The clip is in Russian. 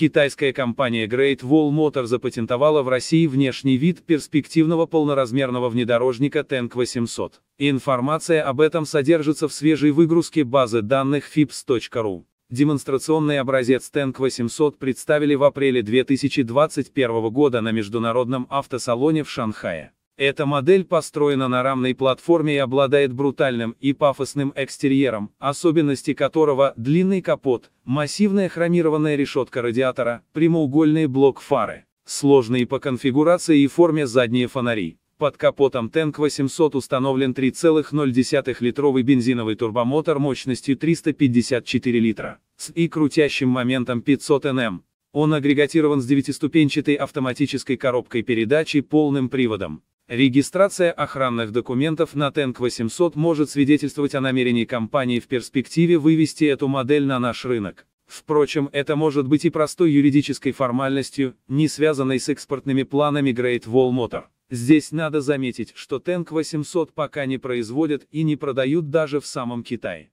Китайская компания Great Wall Motor запатентовала в России внешний вид перспективного полноразмерного внедорожника Tank 800. Информация об этом содержится в свежей выгрузке базы данных fips.ru. Демонстрационный образец Tank 800 представили в апреле 2021 года на международном автосалоне в Шанхае. Эта модель построена на рамной платформе и обладает брутальным и пафосным экстерьером, особенности которого – длинный капот, массивная хромированная решетка радиатора, прямоугольный блок фары, сложные по конфигурации и форме задние фонари. Под капотом тенк 800 установлен 3,0-литровый бензиновый турбомотор мощностью 354 литра с и крутящим моментом 500 нм. Он агрегатирован с девятиступенчатой автоматической коробкой передач и полным приводом. Регистрация охранных документов на ТЭНК-800 может свидетельствовать о намерении компании в перспективе вывести эту модель на наш рынок. Впрочем, это может быть и простой юридической формальностью, не связанной с экспортными планами Great Wall Motor. Здесь надо заметить, что ТЭНК-800 пока не производят и не продают даже в самом Китае.